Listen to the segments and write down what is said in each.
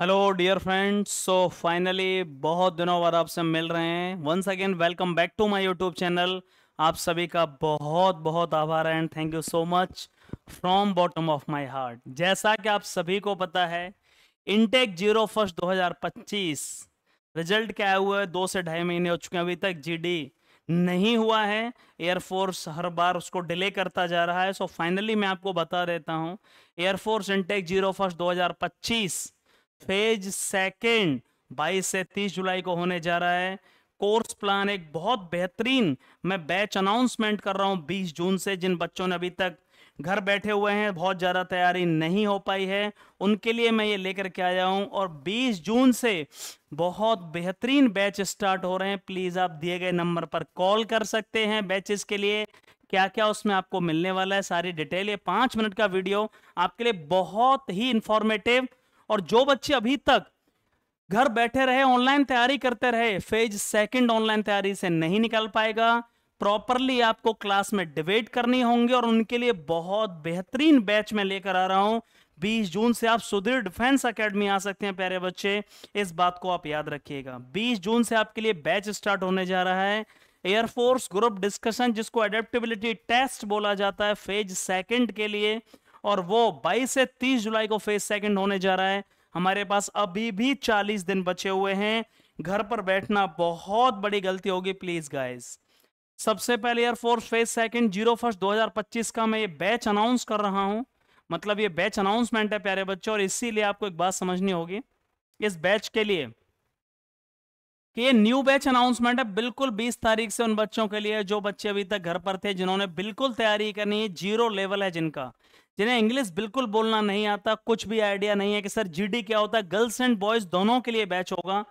hello dear friends so finally बहुत दिनों बाद आपसे मिल रहे हैं once again welcome back to my YouTube channel आप सभी का बहुत बहुत आभार and thank you so much from bottom of my heart जैसा कि आप सभी को पता है इनटेक जीरो फर्स्ट 2025 रिजल्ट क्या हुआ है दो से ढाई महीने हो चुके हैं अभी तक जी नहीं हुआ है एयरफोर्स हर बार उसको डिले करता जा रहा है सो so फाइनली मैं आपको बता देता हूँ एयरफोर्स इनटेक जीरो फर्स्ट दो फेज सेकेंड 22 से 30 जुलाई को होने जा रहा है कोर्स प्लान एक बहुत बेहतरीन मैं बैच अनाउंसमेंट कर रहा हूं 20 जून से जिन बच्चों ने अभी तक घर बैठे हुए हैं बहुत ज़्यादा तैयारी नहीं हो पाई है उनके लिए मैं ये लेकर के आया हूँ और 20 जून से बहुत बेहतरीन बैच स्टार्ट हो रहे हैं प्लीज़ आप दिए गए नंबर पर कॉल कर सकते हैं बैचेस के लिए क्या क्या उसमें आपको मिलने वाला है सारी डिटेल ये पाँच मिनट का वीडियो आपके लिए बहुत ही इंफॉर्मेटिव और जो बच्चे अभी तक घर बैठे रहे ऑनलाइन तैयारी करते रहे फेज सेकंड ऑनलाइन तैयारी से नहीं निकल पाएगा प्रॉपरली आपको क्लास में डिबेट करनी होंगी और उनके लिए बहुत बेहतरीन बैच में लेकर आ रहा हूं 20 जून से आप सुधीर डिफेंस एकेडमी आ सकते हैं प्यारे बच्चे इस बात को आप याद रखिएगा 20 जून से आपके लिए बैच स्टार्ट होने जा रहा है एयरफोर्स ग्रुप डिस्कशन जिसको एडेप्टेबिलिटी टेस्ट बोला जाता है फेज सेकेंड के लिए और वो 22 से 30 जुलाई को फेज सेकंड होने जा रहा है हमारे पास अभी भी 40 दिन बचे हुए हैं घर पर बैठना बहुत बड़ी गलती होगी प्लीज गाइस सबसे पहले air force phase second zero first 2025 का मैं ये बैच अनाउंस कर रहा हूं मतलब ये बैच अनाउंसमेंट है प्यारे बच्चों और इसीलिए आपको एक बात समझनी होगी इस बैच के लिए कि ये न्यू बैच अनाउंसमेंट है बिल्कुल 20 तारीख से उन बच्चों के लिए जो बच्चे अभी तक घर पर थे जिन्होंने बिल्कुल तैयारी करनी है जीरो लेवल है जिनका जिन्हें इंग्लिश बिल्कुल बोलना नहीं आता कुछ भी आइडिया नहीं है कि सर जीडी क्या होता है गर्ल्स एंड बॉयज दोनों के लिए बैच होगा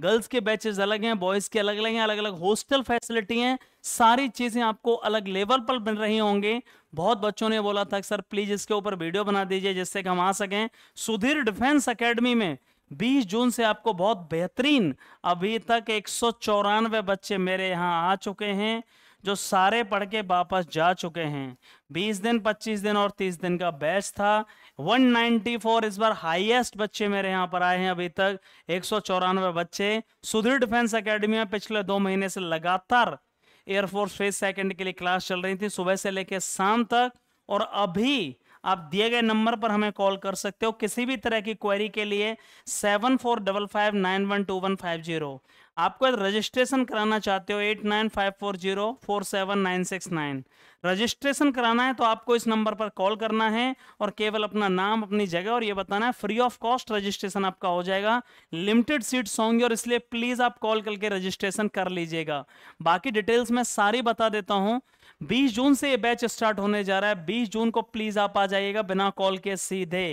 गर्ल्स के बैचेस अलग हैं बॉयज के अलग अलग हैं अलग अलग हॉस्टल फैसिलिटी हैं सारी चीज़ें आपको अलग लेवल पर मिल रही होंगे बहुत बच्चों ने बोला था सर प्लीज़ इसके ऊपर वीडियो बना दीजिए जिससे कि हम आ सकें सुधीर डिफेंस अकेडमी में 20 जून से आपको बहुत बेहतरीन अभी तक एक बच्चे मेरे यहाँ आ चुके हैं जो सारे पढ़ के वापस जा चुके हैं 20 दिन 25 दिन और 30 दिन का बैच था 194 इस बार हाईएस्ट बच्चे मेरे यहाँ पर आए हैं अभी तक एक बच्चे सुधीर डिफेंस अकेडमी में पिछले दो महीने से लगातार एयरफोर्स फेज सेकेंड के लिए क्लास चल रही थी सुबह से लेकर शाम तक और अभी आप दिए गए नंबर पर हमें कॉल कर सकते हो किसी भी तरह की क्वेरी के लिए seven four double five nine one two one five zero आपको रजिस्ट्रेशन कराना चाहते हो eight nine five four zero four seven nine six nine registration कराना है तो आपको इस नंबर पर कॉल करना है और केवल अपना नाम अपनी जगह और ये बताना है फ्री ऑफ कॉस्ट रजिस्ट्रेशन आपका हो जाएगा लिमिटेड सीट्स होंगी और इसलिए प्लीज़ आप कॉल करके रजिस्ट्रेशन कर लीजिएगा बाकी डिटेल्स मैं सारी बता देता हूँ 20 जून से ये बैच स्टार्ट होने जा रहा है 20 जून को प्लीज़ आप आ जाइएगा बिना कॉल के सीधे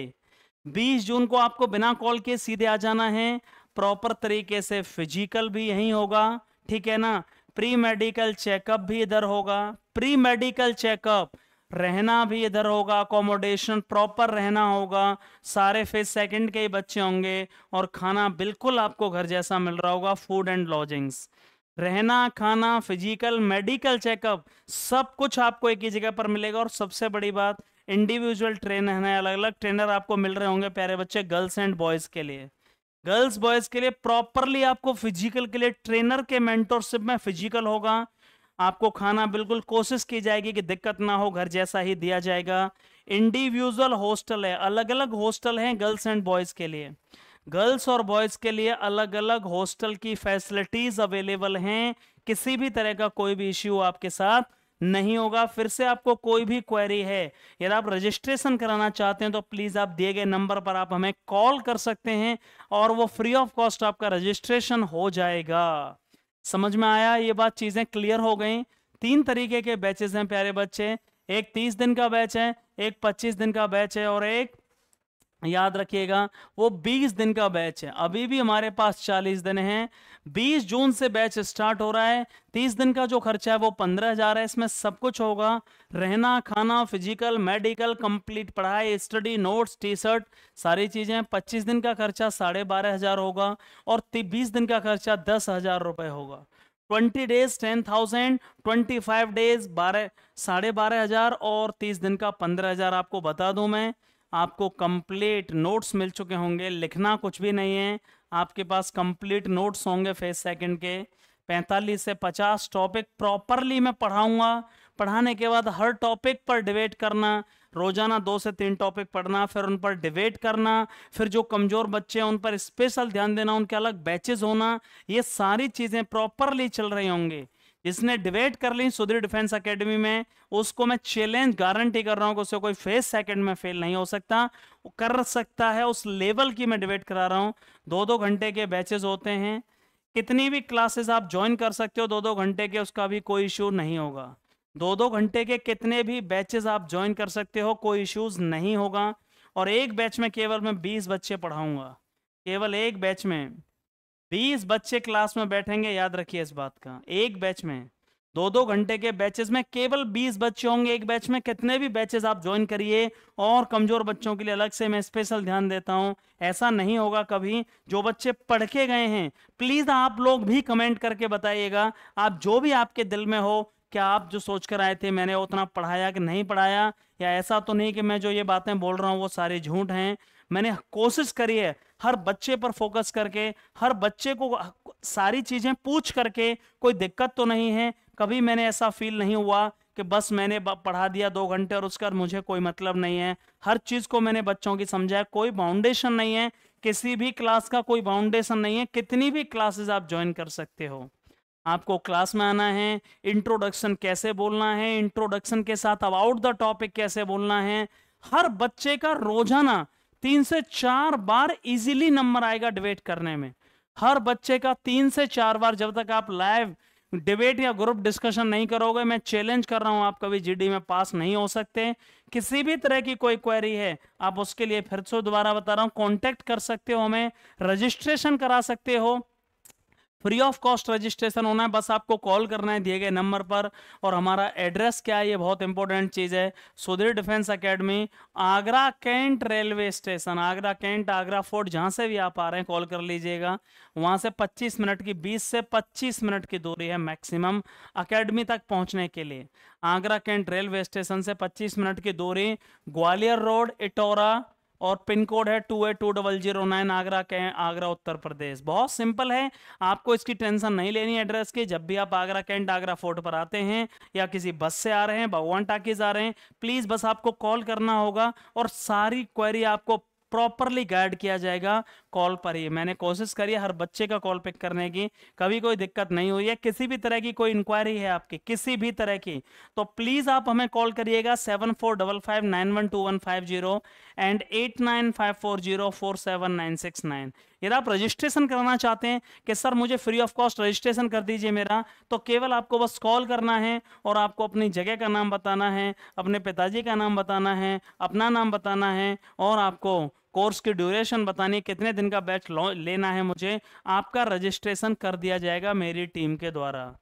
20 जून को आपको बिना कॉल के सीधे आ जाना है प्रॉपर तरीके से फिजिकल भी यहीं होगा ठीक है ना प्री मेडिकल चेकअप भी इधर होगा प्री मेडिकल चेकअप रहना भी इधर होगा अकोमोडेशन प्रॉपर रहना होगा सारे फेज सेकंड के ही बच्चे होंगे और खाना बिल्कुल आपको घर जैसा मिल रहा होगा फूड एंड लॉजिंग्स रहना खाना फिजिकल मेडिकल चेकअप सब कुछ आपको एक ही जगह पर मिलेगा और सबसे बड़ी बात इंडिविजुअल ट्रेनर है अलग अलग ट्रेनर आपको मिल रहे होंगे प्यारे बच्चे गर्ल्स एंड बॉयज़ के लिए गर्ल्स बॉयज के लिए प्रॉपरली आपको फिजिकल के लिए ट्रेनर के मेंटोरशिप में फिजिकल होगा आपको खाना बिल्कुल कोशिश की जाएगी कि दिक्कत ना हो घर जैसा ही दिया जाएगा इंडिविजुअल हॉस्टल है अलग अलग हॉस्टल हैं गर्ल्स एंड बॉयज़ के लिए गर्ल्स और बॉयज़ के लिए अलग अलग हॉस्टल की फैसिलिटीज़ अवेलेबल हैं किसी भी तरह का कोई भी इश्यू आपके साथ नहीं होगा फिर से आपको कोई भी क्वेरी है यदि आप रजिस्ट्रेशन कराना चाहते हैं तो प्लीज़ आप दिए गए नंबर पर आप हमें कॉल कर सकते हैं और वो फ्री ऑफ कॉस्ट आपका रजिस्ट्रेशन हो जाएगा समझ में आया ये बात चीज़ें क्लियर हो गई तीन तरीके के बैचेस हैं प्यारे बच्चे एक तीस दिन का बैच है एक पच्चीस दिन का बैच है और एक याद रखिएगा वो 20 दिन का बैच है अभी भी हमारे पास 40 दिन हैं 20 जून से बैच स्टार्ट हो रहा है 30 दिन का जो खर्चा है वो पंद्रह हजार है इसमें सब कुछ होगा रहना खाना फिजिकल मेडिकल कंप्लीट पढ़ाई स्टडी नोट्स टी शर्ट सारी चीज़ें 25 दिन का खर्चा साढ़े बारह हज़ार होगा और 20 दिन का खर्चा दस हज़ार होगा twenty days ten thousand twenty five days बारह साढ़े बारह हज़ार और तीस दिन का पंद्रह हज़ार आपको बता दूं मैं आपको कंप्लीट नोट्स मिल चुके होंगे लिखना कुछ भी नहीं है आपके पास कंप्लीट नोट्स होंगे फेज सेकंड के 45 से 50 टॉपिक प्रॉपरली मैं पढ़ाऊंगा पढ़ाने के बाद हर टॉपिक पर डिबेट करना रोजाना दो से तीन टॉपिक पढ़ना फिर उन पर डिबेट करना फिर जो कमज़ोर बच्चे हैं उन पर स्पेशल ध्यान देना उनके अलग बैचेज होना ये सारी चीज़ें प्रॉपरली चल रही होंगी जिसने डिबेट कर ली सुधीर डिफेंस एकेडमी में उसको मैं चैलेंज गारंटी कर रहा हूँ कि उसे कोई फेस सेकंड में फेल नहीं हो सकता कर सकता है उस लेवल की मैं डिबेट करा रहा हूं दो दो घंटे के बैचेस होते हैं कितनी भी क्लासेस आप ज्वाइन कर सकते हो दो दो घंटे के उसका भी कोई इशू नहीं होगा दो दो घंटे के कितने भी बैचेज आप ज्वाइन कर सकते हो कोई इशूज़ नहीं होगा और एक बैच में केवल मैं बीस बच्चे पढ़ाऊंगा केवल एक बैच में बीस बच्चे क्लास में बैठेंगे याद रखिए इस बात का एक बैच में दो दो घंटे के बैचेस में केवल बीस बच्चे होंगे एक बैच में कितने भी बैचेस आप ज्वाइन करिए और कमजोर बच्चों के लिए अलग से मैं स्पेशल ध्यान देता हूं ऐसा नहीं होगा कभी जो बच्चे पढ़ के गए हैं प्लीज आप लोग भी कमेंट करके बताइएगा आप जो भी आपके दिल में हो क्या आप जो सोच कर आए थे मैंने उतना पढ़ाया कि नहीं पढ़ाया या ऐसा तो नहीं कि मैं जो ये बातें बोल रहा हूँ वो सारे झूठ हैं मैंने कोशिश करी है हर बच्चे पर फोकस करके हर बच्चे को सारी चीज़ें पूछ करके कोई दिक्कत तो नहीं है कभी मैंने ऐसा फील नहीं हुआ कि बस मैंने पढ़ा दिया दो घंटे और उसका मुझे कोई मतलब नहीं है हर चीज़ को मैंने बच्चों की समझाया कोई बाउंडेशन नहीं है किसी भी क्लास का कोई बाउंडेशन नहीं है कितनी भी क्लासेस आप ज्वाइन कर सकते हो आपको क्लास में आना है इंट्रोडक्शन कैसे बोलना है इंट्रोडक्शन के साथ अबाउट द टॉपिक कैसे बोलना है हर बच्चे का रोजाना तीन से चार बार इजीली नंबर आएगा डिबेट करने में हर बच्चे का तीन से चार बार जब तक आप लाइव डिबेट या ग्रुप डिस्कशन नहीं करोगे मैं चैलेंज कर रहा हूं आप कभी जीडी में पास नहीं हो सकते किसी भी तरह की कोई क्वेरी है आप उसके लिए फिर से दोबारा बता रहा हूं कांटेक्ट कर सकते हो हमें रजिस्ट्रेशन करा सकते हो फ्री ऑफ कॉस्ट रजिस्ट्रेशन होना है बस आपको कॉल करना है दिए गए नंबर पर और हमारा एड्रेस क्या है ये बहुत इंपॉर्टेंट चीज़ है Sudhir defence academy Agra cantt railway station Agra cantt Agra fort जहाँ से भी आप आ रहे हैं कॉल कर लीजिएगा वहाँ से 25 मिनट की 20 से 25 मिनट की दूरी है मैक्सिमम अकेडमी तक पहुँचने के लिए आगरा कैंट रेलवे स्टेशन से पच्चीस मिनट की दूरी ग्वालियर रोड इटोरा और पिन कोड है two eight two double zero nine Agra के आगरा उत्तर प्रदेश बहुत सिंपल है आपको इसकी टेंशन नहीं लेनी एड्रेस की जब भी आप आगरा कैंट आगरा फोर्ट पर आते हैं या किसी बस से आ रहे हैं भगवान टाकिज आ रहे हैं प्लीज़ बस आपको कॉल करना होगा और सारी क्वेरी आपको प्रॉपरली गाइड किया जाएगा कॉल पर ही मैंने कोशिश करी हर बच्चे का कॉल पिक करने की कभी कोई दिक्कत नहीं हुई है किसी भी तरह की कोई इंक्वायरी है आपकी किसी भी तरह की तो प्लीज़ आप हमें कॉल करिएगा seven four double five nine one two one five zero and eight nine five four zero four seven nine six nine यदि आप रजिस्ट्रेशन करना चाहते हैं कि सर मुझे फ्री ऑफ कॉस्ट रजिस्ट्रेशन कर दीजिए मेरा तो केवल आपको बस कॉल करना है और आपको अपनी जगह का नाम बताना है अपने पिताजी का नाम बताना है अपना नाम बताना है और आपको कोर्स की ड्यूरेशन बतानी कितने दिन का बैच लेना है मुझे आपका रजिस्ट्रेशन कर दिया जाएगा मेरी टीम के द्वारा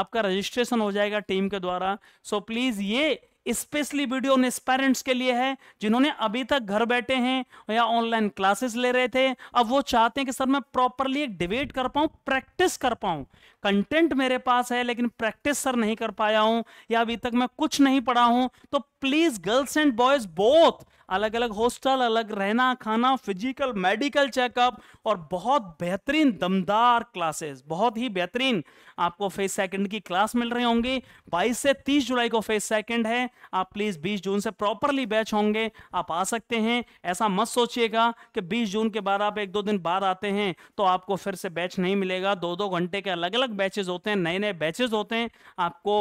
आपका रजिस्ट्रेशन हो जाएगा टीम के द्वारा सो so, प्लीज़ ये स्पेशली वीडियो उन पेरेंट्स के लिए है जिन्होंने अभी तक घर बैठे हैं या ऑनलाइन क्लासेस ले रहे थे अब वो चाहते हैं कि सर मैं प्रॉपरली एक डिबेट कर पाऊँ प्रैक्टिस कर पाऊँ कंटेंट मेरे पास है लेकिन प्रैक्टिस सर नहीं कर पाया हूँ या अभी तक मैं कुछ नहीं पढ़ा हूँ तो please girls and boys both अलग अलग हॉस्टल अलग रहना खाना फिजिकल मेडिकल चेकअप और बहुत बेहतरीन दमदार क्लासेस बहुत ही बेहतरीन आपको फेस सेकंड की क्लास मिल रही होंगी 22 से 30 जुलाई को फेस सेकंड है आप प्लीज़ 20 जून से प्रॉपरली बैच होंगे आप आ सकते हैं ऐसा मत सोचिएगा कि 20 जून के बाद आप एक दो दिन बाद आते हैं तो आपको फिर से बैच नहीं मिलेगा दो दो घंटे के अलग अलग बैचेज होते हैं नए नए बैचेज होते हैं आपको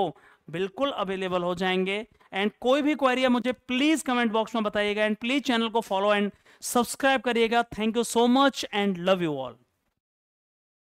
बिल्कुल अवेलेबल हो जाएंगे एंड कोई भी क्वेरी है मुझे प्लीज कमेंट बॉक्स में बताइएगा एंड प्लीज चैनल को फॉलो एंड सब्सक्राइब करिएगा thank you so much and love you all